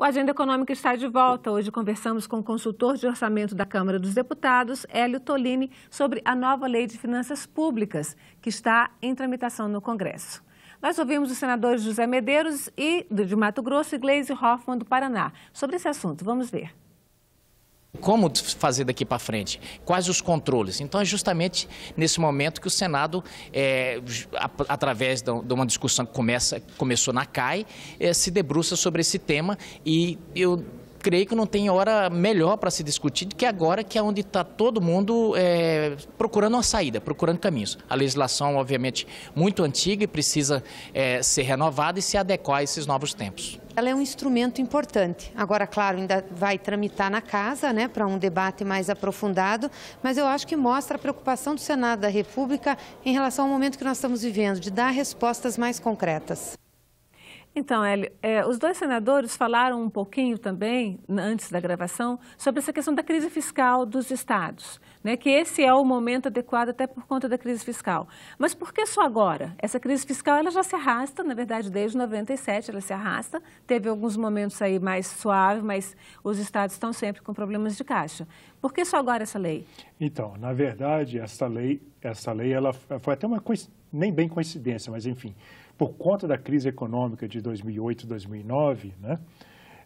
O Agenda Econômica está de volta. Hoje conversamos com o consultor de orçamento da Câmara dos Deputados, Hélio Tolini, sobre a nova Lei de Finanças Públicas, que está em tramitação no Congresso. Nós ouvimos os senadores José Medeiros e de Mato Grosso e Hoffman, Hoffmann do Paraná sobre esse assunto. Vamos ver. Como fazer daqui para frente? Quais os controles? Então é justamente nesse momento que o Senado, é, através de uma discussão que começa, começou na CAI, é, se debruça sobre esse tema e eu creio que não tem hora melhor para se discutir do que agora, que é onde está todo mundo é, procurando uma saída, procurando caminhos. A legislação, obviamente, muito antiga e precisa é, ser renovada e se adequar a esses novos tempos. Ela é um instrumento importante. Agora, claro, ainda vai tramitar na casa, né, para um debate mais aprofundado, mas eu acho que mostra a preocupação do Senado da República em relação ao momento que nós estamos vivendo, de dar respostas mais concretas. Então, Hélio, é, os dois senadores falaram um pouquinho também, antes da gravação, sobre essa questão da crise fiscal dos estados, né, que esse é o momento adequado até por conta da crise fiscal. Mas por que só agora? Essa crise fiscal ela já se arrasta, na verdade, desde 97 ela se arrasta, teve alguns momentos aí mais suaves, mas os estados estão sempre com problemas de caixa. Por que só agora essa lei? Então, na verdade, essa lei, essa lei ela foi até uma coisa nem bem coincidência, mas enfim, por conta da crise econômica de 2008 2009, né,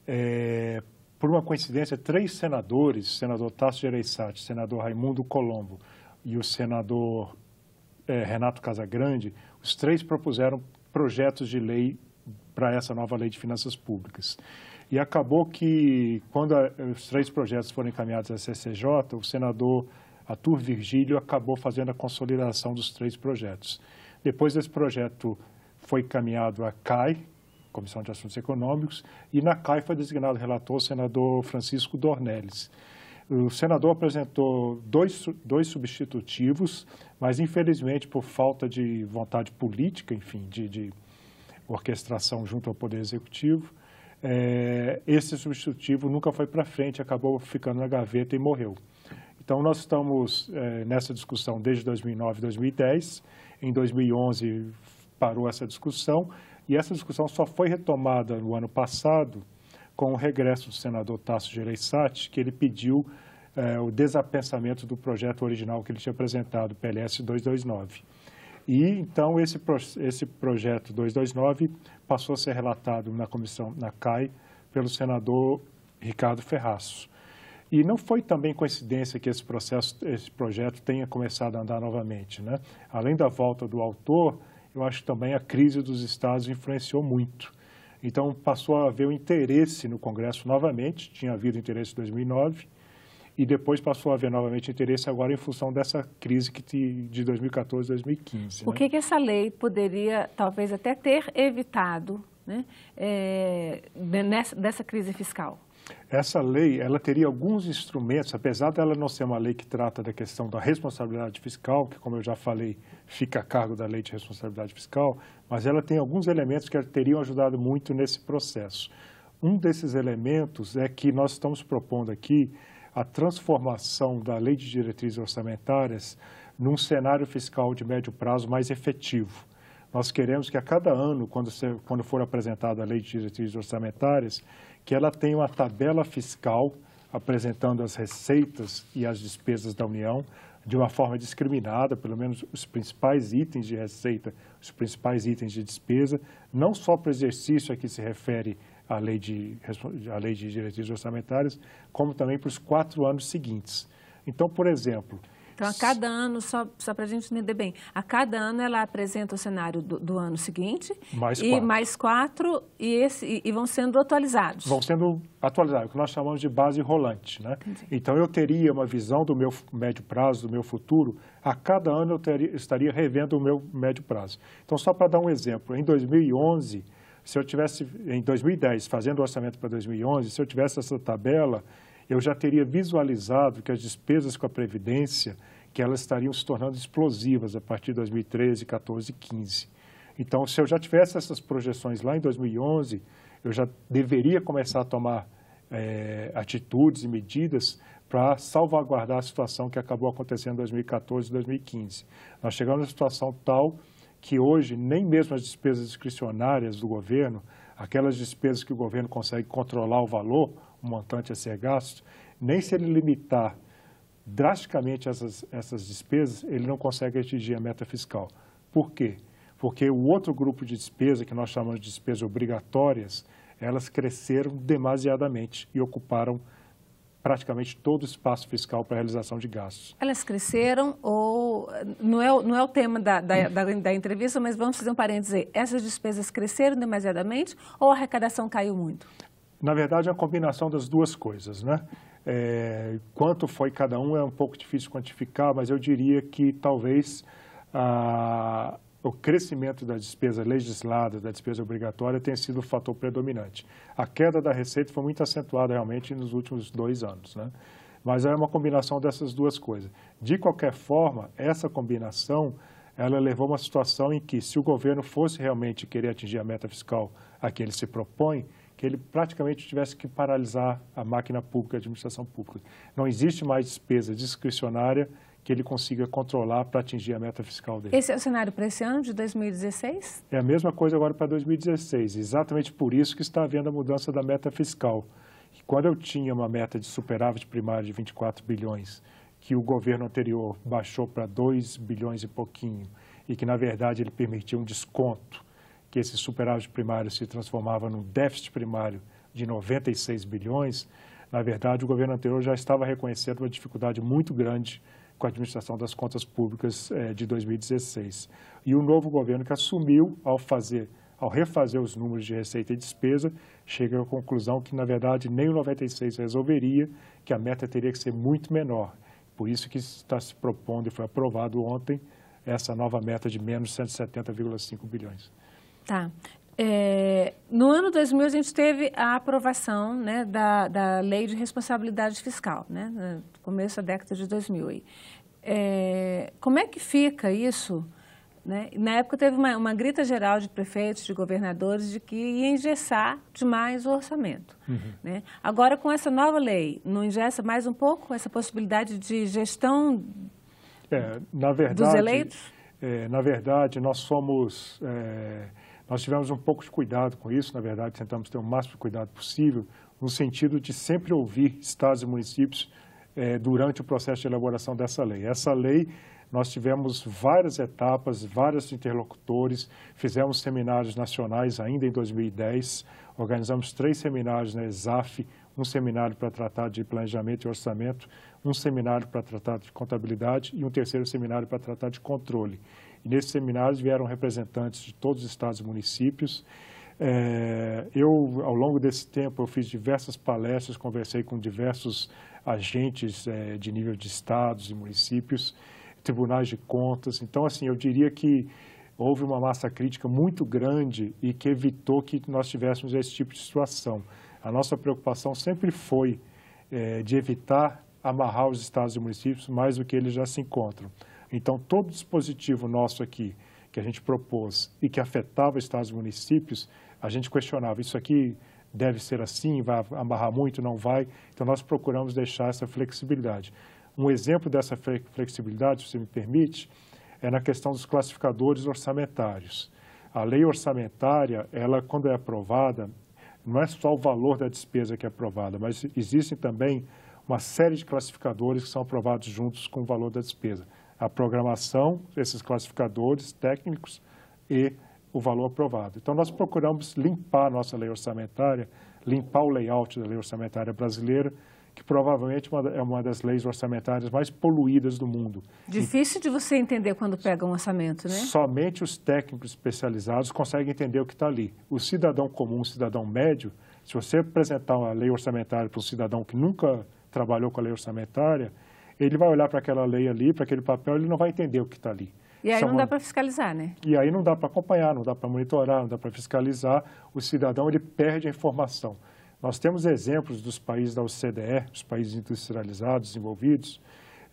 é, por uma coincidência, três senadores, senador Tasso Gereissati, senador Raimundo Colombo e o senador é, Renato Casagrande, os três propuseram projetos de lei para essa nova lei de finanças públicas. E acabou que, quando a, os três projetos foram encaminhados à CCJ, o senador a Tur Virgílio acabou fazendo a consolidação dos três projetos. Depois desse projeto foi caminhado à CAI, Comissão de Assuntos Econômicos, e na CAI foi designado relator o senador Francisco Dornelles. O senador apresentou dois, dois substitutivos, mas infelizmente por falta de vontade política, enfim, de, de orquestração junto ao Poder Executivo, é, esse substitutivo nunca foi para frente, acabou ficando na gaveta e morreu. Então, nós estamos é, nessa discussão desde 2009 2010. Em 2011, parou essa discussão. E essa discussão só foi retomada no ano passado com o regresso do senador Tasso Gereissati, que ele pediu é, o desapensamento do projeto original que ele tinha apresentado, PLS 229. E, então, esse, esse projeto 229 passou a ser relatado na comissão, na CAI, pelo senador Ricardo Ferraço. E não foi também coincidência que esse processo, esse projeto tenha começado a andar novamente, né? Além da volta do autor, eu acho que também a crise dos estados influenciou muito. Então passou a haver o um interesse no Congresso novamente, tinha havido interesse em 2009, e depois passou a haver novamente interesse agora em função dessa crise que de 2014 2015. O né? que, que essa lei poderia, talvez até ter evitado né, é, nessa, dessa crise fiscal? Essa lei, ela teria alguns instrumentos, apesar dela não ser uma lei que trata da questão da responsabilidade fiscal, que como eu já falei, fica a cargo da lei de responsabilidade fiscal, mas ela tem alguns elementos que teriam ajudado muito nesse processo. Um desses elementos é que nós estamos propondo aqui a transformação da lei de diretrizes orçamentárias num cenário fiscal de médio prazo mais efetivo. Nós queremos que a cada ano, quando, quando for apresentada a lei de diretrizes orçamentárias, que ela tem uma tabela fiscal apresentando as receitas e as despesas da União de uma forma discriminada, pelo menos os principais itens de receita, os principais itens de despesa, não só para o exercício a que se refere a lei de, a lei de diretrizes orçamentárias, como também para os quatro anos seguintes. Então, por exemplo, então, a cada ano, só, só para a gente entender bem, a cada ano ela apresenta o cenário do, do ano seguinte mais e quatro. mais quatro e, esse, e, e, vão sendo atualizados. Vão sendo atualizados, o que nós chamamos de base rolante. Né? Então, eu teria uma visão do meu médio prazo, do meu futuro, a cada ano eu teria, estaria revendo o meu médio prazo. Então, só para dar um exemplo, em 2011, se eu tivesse, em 2010, fazendo o orçamento para 2011, se eu tivesse essa tabela, eu já teria visualizado que as despesas com a Previdência, que elas estariam se tornando explosivas a partir de 2013, 14 e 15. Então, se eu já tivesse essas projeções lá em 2011, eu já deveria começar a tomar é, atitudes e medidas para salvaguardar a situação que acabou acontecendo em 2014 e 2015. Nós chegamos a uma situação tal que hoje nem mesmo as despesas discricionárias do governo, aquelas despesas que o governo consegue controlar o valor, o montante a ser gasto, nem se ele limitar drasticamente essas, essas despesas, ele não consegue atingir a meta fiscal. Por quê? Porque o outro grupo de despesa, que nós chamamos de despesas obrigatórias, elas cresceram demasiadamente e ocuparam praticamente todo o espaço fiscal para a realização de gastos. Elas cresceram ou... Não é, não é o tema da, da, da, da entrevista, mas vamos fazer um parêntese. Essas despesas cresceram demasiadamente ou a arrecadação caiu muito? na verdade, é uma combinação das duas coisas, né? É, quanto foi cada um é um pouco difícil quantificar, mas eu diria que talvez o crescimento da despesa legislada, da despesa obrigatória, tenha sido o fator predominante. A queda da receita foi muito acentuada realmente nos últimos dois anos, né? Mas é uma combinação dessas duas coisas. De qualquer forma, essa combinação ela levou a uma situação em que, se o governo fosse realmente querer atingir a meta fiscal a que ele se propõe, que ele praticamente tivesse que paralisar a máquina pública, a administração pública. Não existe mais despesa discricionária que ele consiga controlar para atingir a meta fiscal dele. Esse é o cenário para esse ano de 2016? É a mesma coisa agora para 2016. Exatamente por isso que está havendo a mudança da meta fiscal. quando eu tinha uma meta de superávit primário de 24 bilhões, que o governo anterior baixou para 2 bilhões e pouquinho, e que, na verdade, ele permitiu um desconto que esse superávit primário se transformava num déficit primário de 96 bilhões, na verdade, o governo anterior já estava reconhecendo uma dificuldade muito grande com a administração das contas públicas eh, de 2016. E o novo governo que assumiu, ao fazer, ao refazer os números de receita e despesa, chega à conclusão que, na verdade, nem o 96 resolveria, que a meta teria que ser muito menor. Por isso que está se propondo e foi aprovado ontem essa nova meta de menos 170,5 bilhões. Tá. É, no ano 2000, a gente teve a aprovação né, da, da Lei de Responsabilidade Fiscal, né, no começo da década de 2000. É, como é que fica isso? Né? Na época, teve uma, uma, grita geral de prefeitos, de governadores, de que ia engessar demais o orçamento. Uhum. Né? Agora, com essa nova lei, não engessa mais um pouco essa possibilidade de gestão é, verdade, dos eleitos? É, na verdade, nós somos é, nós tivemos um pouco de cuidado com isso, na verdade, tentamos ter o máximo de cuidado possível, no sentido de sempre ouvir estados e municípios eh, durante o processo de elaboração dessa lei. Essa lei, nós tivemos várias etapas, vários interlocutores, fizemos seminários nacionais ainda em 2010, organizamos três seminários na ESAF, um seminário para tratar de planejamento e orçamento, um seminário para tratar de contabilidade e um terceiro seminário para tratar de controle. E nesses seminários vieram representantes de todos os estados e municípios. É, eu, ao longo desse tempo, eu fiz diversas palestras, conversei com diversos agentes é, de nível de estados e municípios, tribunais de contas. Então, assim, eu diria que houve uma massa crítica muito grande e que evitou que nós tivéssemos esse tipo de situação. A nossa preocupação sempre foi é, de evitar amarrar os estados e municípios mais do que eles já se encontram. Então, todo dispositivo nosso aqui que a gente propôs e que afetava estados e municípios, a gente questionava, isso aqui deve ser assim, vai amarrar muito, não vai. Então, nós procuramos deixar essa flexibilidade. Um exemplo dessa flexibilidade, se você me permite, é na questão dos classificadores orçamentários. A lei orçamentária, ela, quando é aprovada, não é só o valor da despesa que é aprovada, mas existem também uma série de classificadores que são aprovados juntos com o valor da despesa a programação, esses classificadores técnicos e o valor aprovado. Então, nós procuramos limpar a nossa lei orçamentária, limpar o layout da lei orçamentária brasileira, que provavelmente é uma das leis orçamentárias mais poluídas do mundo. Difícil de você entender quando pega um orçamento, né? Somente os técnicos especializados conseguem entender o que está ali. O cidadão comum, o cidadão médio, se você apresentar uma lei orçamentária para um cidadão que nunca trabalhou com a lei orçamentária, ele vai olhar para aquela lei ali, para aquele papel, ele não vai entender o que está ali. E aí não dá para fiscalizar, né? E aí não dá para acompanhar, não dá para monitorar, não dá para fiscalizar. O cidadão ele perde a informação. Nós temos exemplos dos países da OCDE, os países industrializados, desenvolvidos,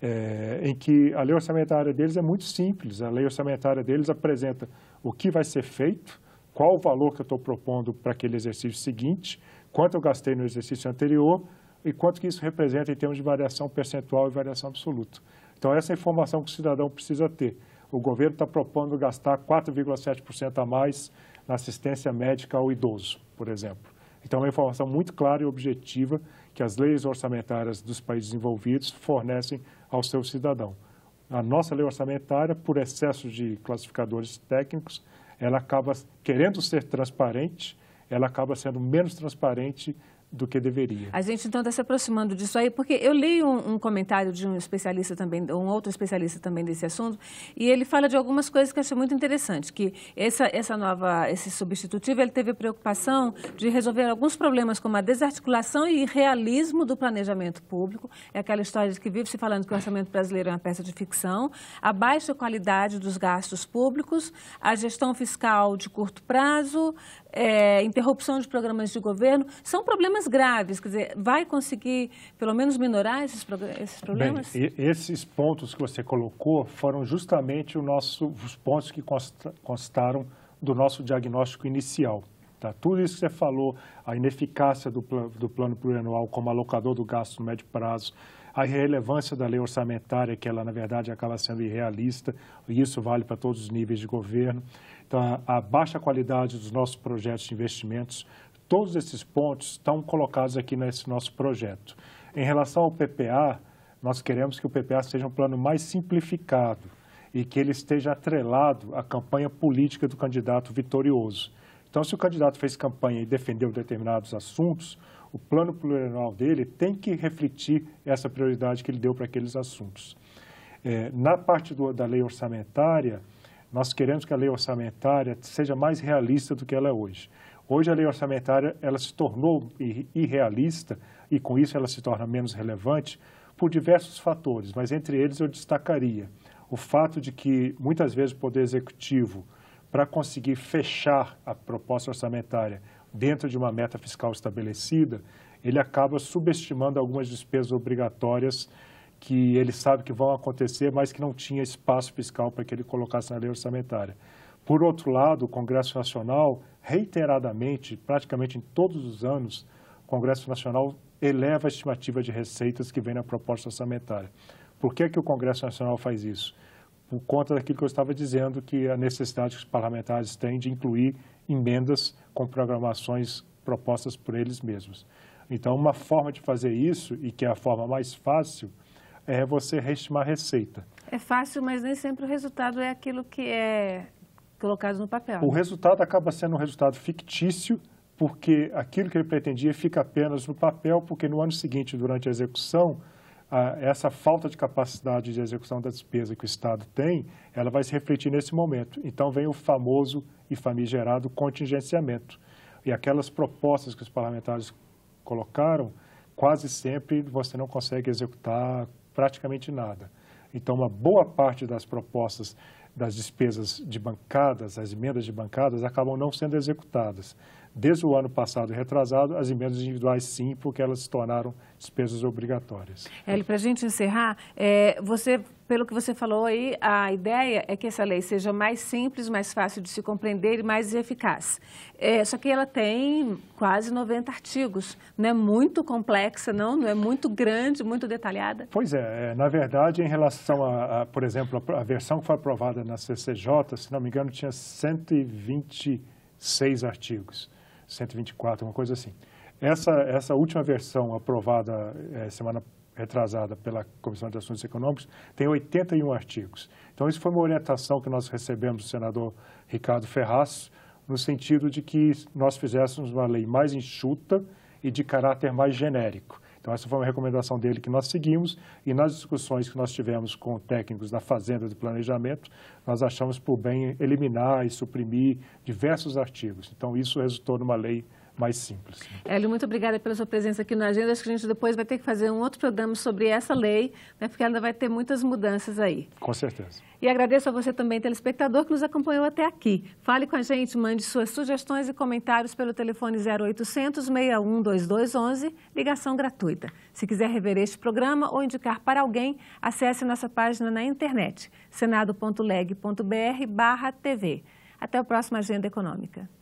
é, em que a lei orçamentária deles é muito simples. A lei orçamentária deles apresenta o que vai ser feito, qual o valor que eu estou propondo para aquele exercício seguinte, quanto eu gastei no exercício anterior e quanto que isso representa em termos de variação percentual e variação absoluta. Então, essa é a informação que o cidadão precisa ter. O governo está propondo gastar 4,7% a mais na assistência médica ao idoso, por exemplo. Então, é uma informação muito clara e objetiva que as leis orçamentárias dos países desenvolvidos fornecem ao seu cidadão. A nossa lei orçamentária, por excesso de classificadores técnicos, ela acaba querendo ser transparente, ela acaba sendo menos transparente do que deveria. A gente então está se aproximando disso aí, porque eu li um, um, comentário de um especialista também, um outro especialista também desse assunto, e ele fala de algumas coisas que eu achei muito interessante, que essa, essa nova, esse substitutivo, ele teve preocupação de resolver alguns problemas como a desarticulação e realismo do planejamento público, é aquela história de que vive se falando que o orçamento brasileiro é uma peça de ficção, a baixa qualidade dos gastos públicos, a gestão fiscal de curto prazo, é, interrupção de programas de governo, são problemas graves. Quer dizer, vai conseguir, pelo menos, minorar esses, esses problemas? Bem, esses pontos que você colocou foram justamente nosso, os pontos que constaram do nosso diagnóstico inicial. Tá? Tudo isso que você falou, a ineficácia do, pl do plano plurianual como alocador do gasto no médio prazo, a relevância da lei orçamentária, que ela, na verdade, acaba sendo irrealista, e isso vale para todos os níveis de governo. Então, a baixa qualidade dos nossos projetos de investimentos, todos esses pontos estão colocados aqui nesse nosso projeto. Em relação ao PPA, nós queremos que o PPA seja um plano mais simplificado e que ele esteja atrelado à campanha política do candidato vitorioso. Então, se o candidato fez campanha e defendeu determinados assuntos, o plano plurianual dele tem que refletir essa prioridade que ele deu para aqueles assuntos. É, na parte do, da lei orçamentária, nós queremos que a lei orçamentária seja mais realista do que ela é hoje. Hoje a lei orçamentária ela se tornou irrealista e com isso ela se torna menos relevante por diversos fatores, mas entre eles eu destacaria o fato de que muitas vezes o poder executivo para conseguir fechar a proposta orçamentária dentro de uma meta fiscal estabelecida, ele acaba subestimando algumas despesas obrigatórias que ele sabe que vão acontecer, mas que não tinha espaço fiscal para que ele colocasse na lei orçamentária. Por outro lado, o Congresso Nacional, reiteradamente, praticamente em todos os anos, o Congresso Nacional eleva a estimativa de receitas que vem na proposta orçamentária. Por que, é que o Congresso Nacional faz isso? por conta daquilo que eu estava dizendo, que a necessidade que os parlamentares têm de incluir emendas com programações propostas por eles mesmos. Então, uma forma de fazer isso, e que é a forma mais fácil, é você reestimar a receita. É fácil, mas nem sempre o resultado é aquilo que é colocado no papel. O né? resultado acaba sendo um resultado fictício, porque aquilo que ele pretendia fica apenas no papel, porque no ano seguinte, durante a execução, essa falta de capacidade de execução da despesa que o Estado tem, ela vai se refletir nesse momento. Então vem o famoso e famigerado contingenciamento. E aquelas propostas que os parlamentares colocaram, quase sempre você não consegue executar praticamente nada. Então, uma boa parte das propostas das despesas de bancadas, as emendas de bancadas, acabam não sendo executadas. Desde o ano passado e retrasado, as emendas individuais sim, porque elas se tornaram despesas obrigatórias. Hélio, para a gente encerrar, é, você, pelo que você falou aí, a ideia é que essa lei seja mais simples, mais fácil de se compreender e mais eficaz. É, só que ela tem quase 90 artigos, não é muito complexa, não, não é muito grande, muito detalhada? Pois é, é na verdade, em relação a, a por exemplo, a, a versão que foi aprovada na CCJ, se não me engano, tinha 126 artigos. 124, uma coisa assim. Essa, essa última versão aprovada é, semana retrasada pela Comissão de Assuntos Econômicos tem 81 artigos. Então, isso foi uma orientação que nós recebemos do senador Ricardo Ferraz, no sentido de que nós fizéssemos uma lei mais enxuta e de caráter mais genérico. Então, essa foi uma recomendação dele que nós seguimos e nas discussões que nós tivemos com técnicos da Fazenda de Planejamento, nós achamos por bem eliminar e suprimir diversos artigos. Então, isso resultou numa lei mais simples. Hélio, muito obrigada pela sua presença aqui na Agenda. Acho que a gente depois vai ter que fazer um outro programa sobre essa lei, né, porque ainda vai ter muitas mudanças aí. Com certeza. E agradeço a você também, telespectador, que nos acompanhou até aqui. Fale com a gente, mande suas sugestões e comentários pelo telefone 0800 61 2211, ligação gratuita. Se quiser rever este programa ou indicar para alguém, acesse nossa página na internet, senado.leg.br barra TV. Até o próximo Agenda Econômica.